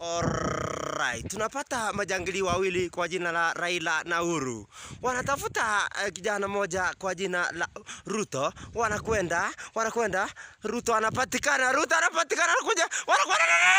Alright, tunapata majangili wawili kwa jina la Raila na Uhuru wanatafuta uh, kijana moja kwa jina la Ruto, wanakwenda wanakwenda, Ruto anapatikana, Ruto anapatikana, anakuja wanakwenda